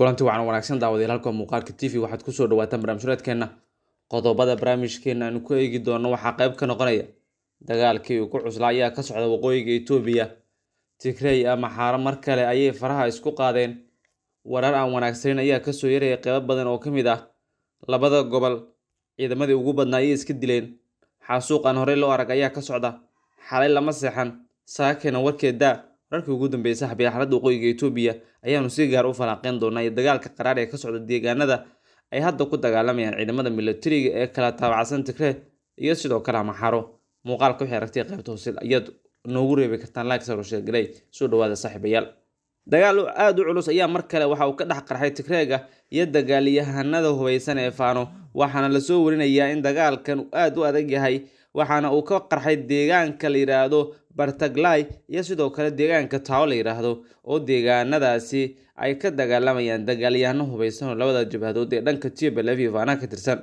kulanti waxaan wanaagsan daawadayaal halka muuqaalka t v waxaad kusoo dhawaataan barnaamijreedkeenna qodobada barnaamijkeenna aanu ku eegi doono waxaa qayb ka noqonaya dagaalkii uu ku cuslaa ayaa ka socda waqooyiga etoobiya tigrey ama xaaro mar kale ayay faraha isku qaadeen warar aan wanaagsanin ayaa kasoo yaraya qeybo badan oo ka mid ah labada gobol ciidamadii ugu badnaa ayay iska dileen xaasuuq aan horey loo arag ayaa ka socda xalay lama seexan saakena warkeedaa wararkii ugu dambeeyay saxabiya xaaladda waqooyiga etoobiya ayaanu si gaar u falaaqeyn doonaa iyo dagaalka qaraar ee ka socda deegaanada ay hadda ku dagaalamayaan ciidamada milatariga ee kala taabacsan tigree iyo sidoo kale amaxaro muuqaalka waxay aragtay qaybta hoose ayaad noogu reebi kartaan lagsaro sheegalay soo dhawaada saaxiibayaal dagaal aad u culus ayaa mar kale waxa uu ka dhex qarxay tigreega iyo dagaalyahanada hubaysan ee faano waxaana lasoo warinayaa in dagaalkan aad u adag yahay waxaana uu ka qarxay deegaanka la yidhaahdo bartaglay iyo sidoo kale deegaanka taawo la yidhaahdo oo deegaanadaasi ay ka dagaalamayaan dagaalyahano hubaysan oo labada jabhadood ee dhanka jebaleviv anaa ka tirsan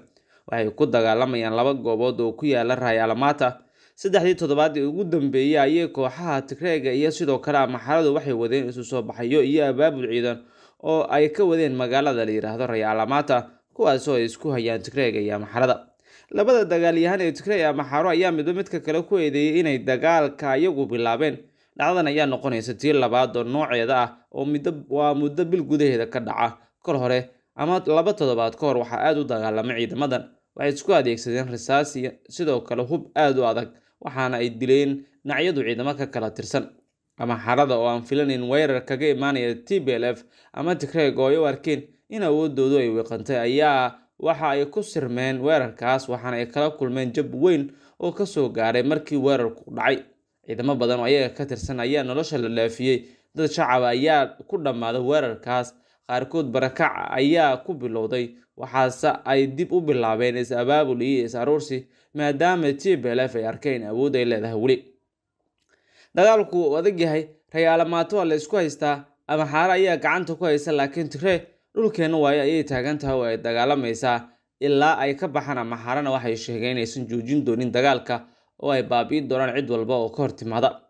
waxay ku dagaalamayaan laba goobood oo ku yaala raayaalamaata saddexdii toddobaad ee ugu dambeeyey ayay kooxaha tigreega iyo sidoo kale amaxaradu waxay wadeen isu soo baxayo iyo abaabul ciidan oo ay ka wadeen magaalada la yidhaahdo rayaalaamaata kuwaas oo ay isku hayaan tigreega iyo amaxarada labada dagaalyahan ee tigray ama xaro ayaa midba midka kale ku eedeeyey inay dagaalka iyagu bilaabeen dhacdadan ayaa noqonaysa tii labaad oo nooceeda ah oo waa muddo bil gudaheeda ka dhaca kor hore ama laba toddobaad ka hor waxaa aad u dagaalamay ciidamadan waxay isku adeegsadeen risaasi sidoo kale hub aada u adag waxaana ay dileen nacyadu ciidamo ka kala tirsan ama xarada oo aan filanayn weerar kaga imaanaya t b l f ama tigray gooyo u arkeen in awooddoodu ay wiiqantay ayaa waxa ay ku sirmeen weerarkaas waxaana ay kala kulmeen jab weyn oo kasoo gaaray markii weerarku dhacay ciidamo badan oo ayaga ka tirsan ayaa nolosha la laafiyey dad shacaba ayaa ku dhammaaday weerarkaas qaarkood barakaca ayaa ku bilowday waxaase ay dib u bilaabeen is-abaabul iyo is-aruursi maadaama tblf ay arkeen awood ay leedahay weli dagaalku adag yahay rayaalamaato la ysku haystaa ama xaare ayaa gacanta ku haysa laakiin tire dhulkeenna waayo ayay taagan tahay oo ay dagaalamaysaa ilaa ay ka baxaan ama xarana waxay sheegeen inaysan joojin doonin dagaalka oo ay baabi'in doonaan cid walba oo ka hortimaada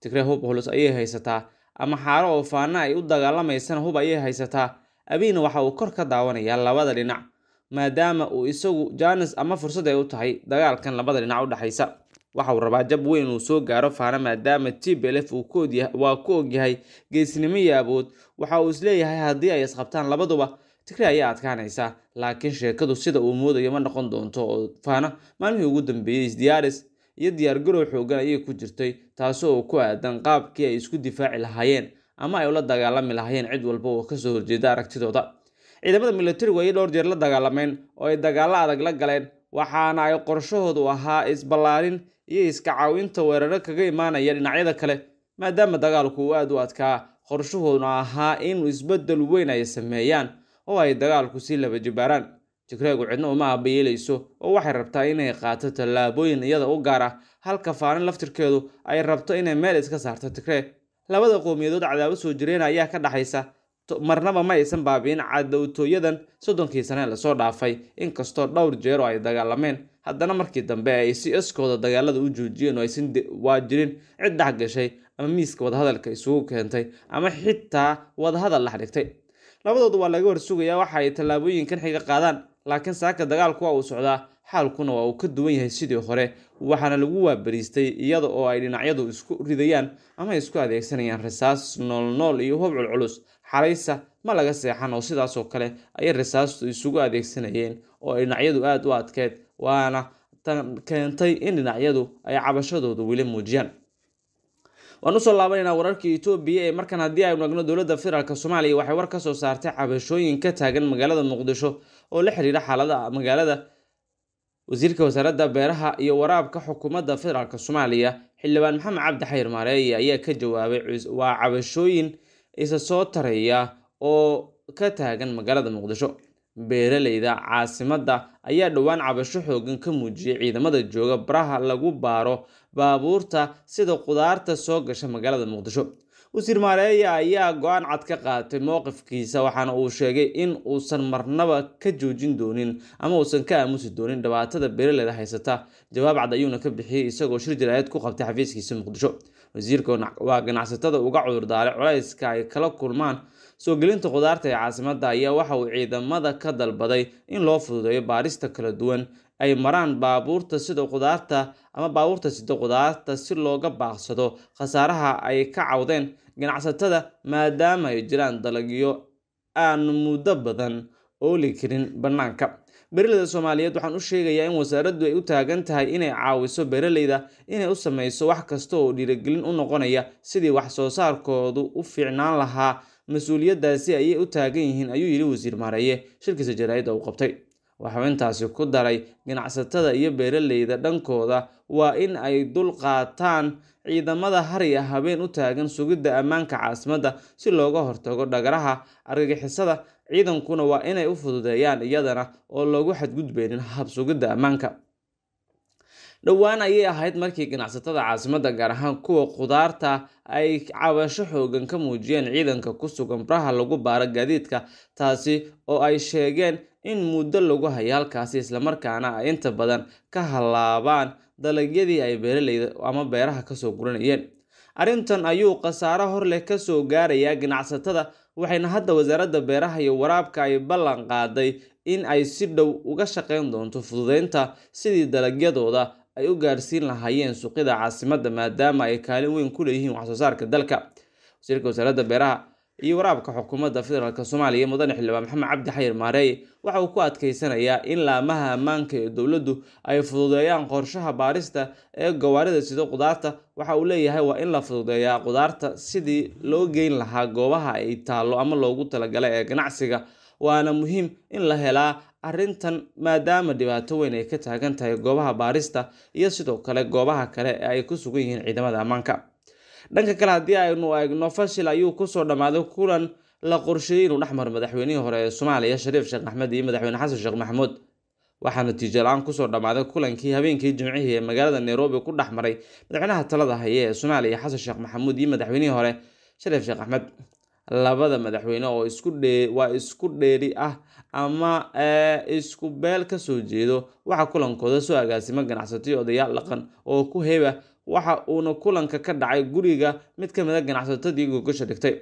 tigre hub hulus ayay haysataa ama xaaro oo faana ay u dagaalamaysana hub ayay haysataa abiina waxa uu kor ka daawanayaa labada dhinac maadaama uu isagu jaanis ama fursad ay u tahay dagaalkan labada dhinac u dhexaysa waxa uu rabaa jab weyn uu soo gaaro faana maadaama tblf waa ku ogyahay geesnimo iyo abood waxa uu isleeyahay haddii ay isqabtaan labaduba tigre ayaa adkaanaysa laakiin sheekadu sida uu moodayo ma noqon doonto oo faana maalmihii ugu dambeeyey isdiyaaris iyo diyaargarow xooggan ayay ku jirtay taasoo ku aadan qaabkii ay isku difaaci lahaayeen ama ay ula dagaalami lahaayeen cid walba oo kasoo horjeeda aragtidooda ciidamada militarigu ayay dhowr jeer la dagaalameen oo ay dagaallo adag la galeen waxaana ay qorshahoodu ahaa isballaarin iyo iska caawinta weeraro kaga imaanaya dhinacyada kale maadaama dagaalku uu aad u adkaa qorshuhuna ahaa inuu isbeddel weyn ay sameeyaan oo ay dagaalku sii laba jibaaraan jikreegu cidna uma abayeelayso oo waxay rabtaa inay qaato tallaabooyin iyada u gaar ah halka faanin laftirkeedu ay rabto inay meel iska saarto tigree labada qowmiyadood cadaabo soo jireen ayaa ka dhexaysa marnaba ma aysan baabiin cadowtooyadan soddonkii sane lasoo dhaafay inkastoo dhowr jeer oo ay dagaalameen haddana markii dambe ay si iskooda dagaalada u joojiyeen oo aysan waa jirin cid dhex gashay ama miiska wadahadalka isugu keentay ama xitaa wadahadal dhex dhigtay labadoodu waa laga horsugayaa waxa ay tallaabooyinkan xiga qaadaan laakiin saaka dagaalku waa uu socdaa xaalkuna waa uu ka duwan yahay sidii hore waxaana lagu waabariistay iyada oo ay dhinacyadu isku ridayaan ama isku adeegsanayaan rasaas noolnool iyo hubcul culus xaraysa ma laga seexan oo sidaasoo kale ayay risaastu isugu adeegsanayeen oo ay dhinacyadu aad u adkeed waana keentay in dhinacyadu ay cabashadoodu weli muujiyaan waan usoo laabanaynaa wararkii etoobiya ee markan haddii aynu agno dowladda federaalk soomaaliya waxay war ka soo saartay cabashooyin ka taagan magaalada muqdisho oo la xiriira xaalada magaalada wasiirka wasaaradda beeraha iyo waraabka xukuumadda federaalk soomaaliya xildhibaan maxamed cabdi xayir maareeye ayaa ka jawaabay waa cabashooyin isa soo taraya oo ka taagan magaalada muqdisho beeraleyda caasimadda ayaa dhowaan cabasho xooggan ka muujiyay ciidamada jooga baraha lagu baaro baabuurta sida qudaarta soo gasha magaalada muqdisho wasiir maareeya ayaa go-aan cad ka qaatay mowqifkiisa waxaana uu sheegay in uusan marnaba ka joojin doonin ama uusan ka aamusi doonin dhibaatada beeraleyda haysata jawaab cad ayuuna ka bixiyey isagoo shir jaraayad ku qabtay xafiiskiisa muqdisho wasiirka waa ganacsatada uga cudurdaaray culayska ay kala kulmaan soo gelinta khudaarta ee caasimadda ayaa waxa uu ciidamada ka dalbaday in loo fududeeyo baarista kala duwan ay maraan baabuurta sida khudaarta ama baabuurta sida khudaarta si looga baaqsado khasaaraha ay ka cawdeen ganacsatada maadaama ay jiraan dalagyo aan muddo badan ooli karin bannaanka beeraleyda soomaaliyeed waxaan u sheegayaa in wasaaraddu ay u taagan tahay inay caawiso beeraleyda inay u samayso wax kasta oo dhiiragelin u noqonaya sidii wax soo saarkoodu u fiicnaan lahaa mas-uuliyaddaasi ayay u taagan yihiin ayuu yidhi wasiir maareeye shirkiisa jaraa'idda uu qabtay waxau intaasi ku daray ganacsatada iyo beeraleyda dhankooda waa in ay dul qaataan ciidamada hariya ah, habeen u taagan sugidda ammaanka caasimadda si looga hortago dhagaraha argagixisada ciidankuna waa inay u fududeeyaan iyadana oo loogu xadgudbaynin habsugidda ammaanka dhowaan ayay ahayd markii ganacsatada caasimadda gaar ahaan kuwa khudaarta ay cabasho xoogan ka muujiyeen ciidanka ku sugan baraha lagu baaro gaadiidka taasi oo ay sheegeen in muddo lagu hayo halkaasi islamarkaana ay inta badan ka halaabaan dalagyadii ay beeraleyda ama beeraha kasoo guranayeen arrintan ayuu khasaaro horleh soo gaarayaa ganacsatada waxayna hadda wasaaradda beeraha iyo waraabka ay ballan qaaday in ay si dhow uga shaqayn doonto fududeynta sidii dalagyadooda ay u gaarsiin lahaayeen suuqyada caasimadda maadaama ay kaalin weyn ku leeyihiin waxsoo saarka dalka wasiirka wasaaradda beeraha iyo waraabka xukuumadda federaalk soomaaliya mudane xildhibaan maxamed cabdi xayir maareeye waxa uu ku adkaysanayaa in laamaha ammaanka ee dowladdu ay fududeeyaan qorshaha baarista ee gawaarida sida qudaarta waxa uu leeyahay waa in la fududeeyaa qudaarta sidii loo geyn lahaa goobaha ay taallo ama loogu talagala ee ganacsiga waana muhiim in la helaa arrintan maadaama dhibaato weyn ay ka taagan tahay goobaha baarista iyo sidoo kale goobaha kale ee ay ku sugan yihiin ciidamada ammaanka dhanka kale haddii aynu eegno fashil ayuu kusoo dhammaaday kulan la qorsheeyey inuu dhexmaro madaxweynihii hore ee soomaaliya shariif sheekh axmed iyo madaxweyne xasan sheekh maxamuud waxaa natiijo la-aan kusoo dhammaaday kulankii habeenkii jimcihii ee magaalada nairobi ku dhex maray madaxweynaha talada haye ee soomaaliya xasan sheekh maxamuud iyo madaxweynihii hore shariif sheekh axmed labada madaxweyne oo iskuwaa isku dheeri ah ama eh, isku beel kasoo jeedo waxaa kulankooda soo agaasimo ganacsatay odayaal dhaqan oo ku heba waxa uuna kulanka ka dhacay guriga mid ka mid a ah ganacsatadii gogosha dhigtay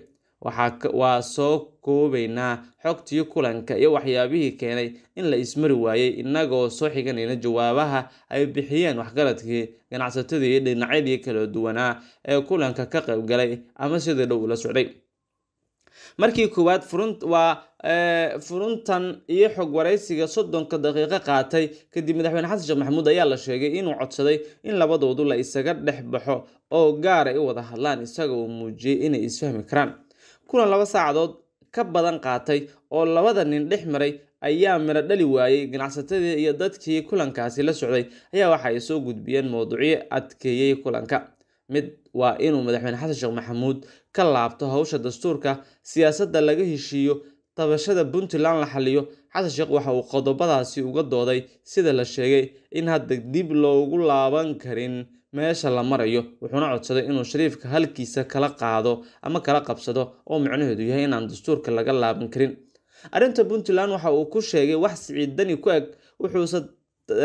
waa soo koobaynaa xogtii kulanka iyo waxyaabihii keenay in la ismari waayey innagoo soo xiganayna jawaabaha ay bixiyeen waxgaradkii ganacsatadii dhinacyadii kala duwanaa ee kulanka ka qaybgalay ama sidii dhow ula socday markii koowaad waa eh, furuntan iyo xog waraysiga soddonka daqiiqo qaatay kadib madaxweyne xasan sheekh maxamuud ayaa la sheegay inuu codsaday in labadoodu la isaga dhex baxo oo gaar ay u wada hadlaan isaga uu muujiyey inay isfahmi karaan kulan laba saacadood ka badan qaatay oo labada nin dhex maray ayaa midho dhali waayey ganacsatadii iyo dadkii kulankaasi la socday ayaa waxa ay soo gudbiyeen mowduucyo adkeeyey kulanka mid waa inuu madaxweyne xasan sheekh maxamuud ka laabto howsha dastuurka siyaasadda laga heshiiyo tabashada puntland la xaliyo xasan sheekh waxa uu qodobadaasi uga dooday sida la sheegay in hadda dib loogu laaban karin meesha la marayo wuxuuna codsaday inuu shariifka halkiisa kala qaado ama kala qabsado oo micnaheedu yahay inaan dastuurka laga laaban karin arrinta puntland waxa uu ku sheegay wax siciiddani ku eg wuxuuse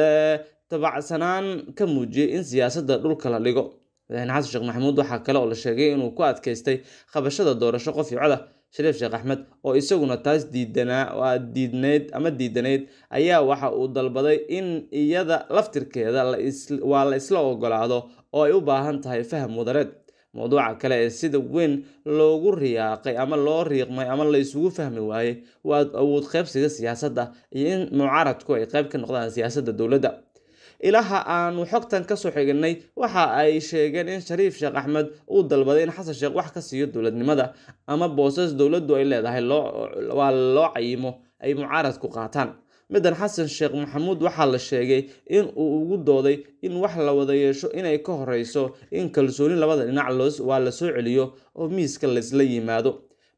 eh, tabacsanaan ka muujiyey in siyaasadda dhulka la dhigo madaxweyne xasan sheekh maxamuud waxaa kale oo la sheegay inuu ku adkaystay qabashada doorasho qof qofyocoda shariif sheekh axmed oo isaguna taas diidanaa diidneyd ama diidanayd ayaa waxa uu dalbaday in iyada laftirkeeda waa la isla ogolaado oo ay u baahan tahay faham mudareed mowduuca kale ee sida weyn loogu riyaaqay ama loo riiqmay ama laysugu fahmi waayey waa awood qaybsiga siyaasadda iyo in mucaaradku ay qayb ka noqdaan siyaasadda dowladda ilaha aanu xogtan kasoo xiganay waxa ay sheegeen in shariif sheekh axmed uu dalbaday in xasan sheekh wax ka siiyo dowladnimada ama boosas dowladdu ay leedahay waa loo cayimo ay mucaaradku qaataan midan xasan sheekh maxamuud waxaa la sheegay in uu ugu dooday in wax la wada yeesho inay ka horeyso in kalsooni labada dhinac waa lasoo celiyo oo miiska laysla yimaado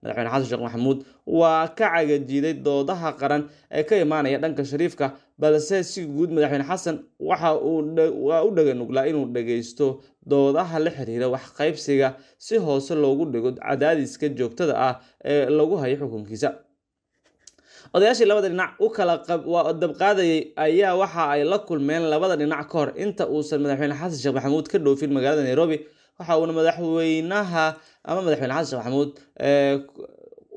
madaxweyne xasan sheekh maxamuud waa ka cagajiiday doodaha qaran ee ka imaanaya dhanka shariifka balse si guud madaxweyne xasan waxa uwaa u dhaganugla inuu dhagaysto doodaha la xiriira waxqaybsiga si hoose loogu dhigo cadaadiska joogtada ah ee lagu hayo xukunkiisa odayaashii labada dhinac u kala dabqaadayay ayaa waxa ay la kulmeen labada dhinac ka hor inta uusan madaxweyne xasan sheekh maxamuud ka dhoofin magaalada nairobi waxa uuna madaxweynaha ama madaxweyne xasan sheekh maxamuud eh,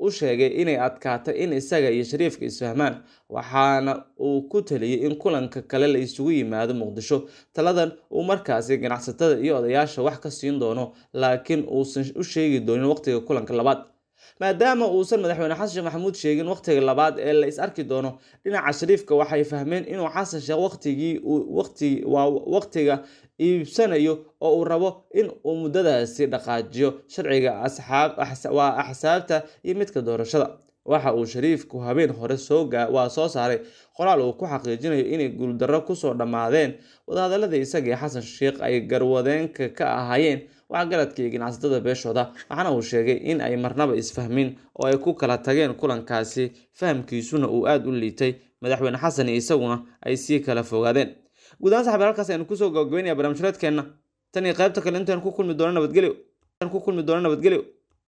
u sheegay inay adkaato in isaga iyo shariifka isfahmaan waxaana uu ku taliyey in kulanka kale la isugu yimaado muqdisho taladan uu markaasi ganacsatada iyo odayaasha wax ka siin doono laakiin uusan u sheegi doonin waqtiga kulanka labaad maadaama uusan madaxweyne xasan maxamuud sheegin wakhtiga labaad ee la is arki doono dhinaca shariifka waxay fahmeen inuu xasan sheekh wakhtigii wati waa waqtiga iibsanayo oo uu rabo in uu muddadaasi dhaqaajiyo sharciga waa axsaabta iyo midka doorashada waxa uu shariifku habeen hore waa soo saaray qoraal uu ku xaqiijinayo inay guuldarro kusoo dhammaadeen wadahadaladii isagii xasan sheekh ay garwadeenka ka ahaayeen waxgaradka iyo ganacsatada beeshooda waxaana uu sheegay in ay marnaba isfahmin oo ay ku kala tageen kulankaasi fahamkiisuna uu aada u liitay madaxweyne xasan iyo isaguna ay sii kala fogaadeen guud ahaan saxabeer halkaas aynu kusoo gabagabeynaya barnaamijreedkeenna tan iyo qaybta kale intaan ku kulmi doono nabadgelyo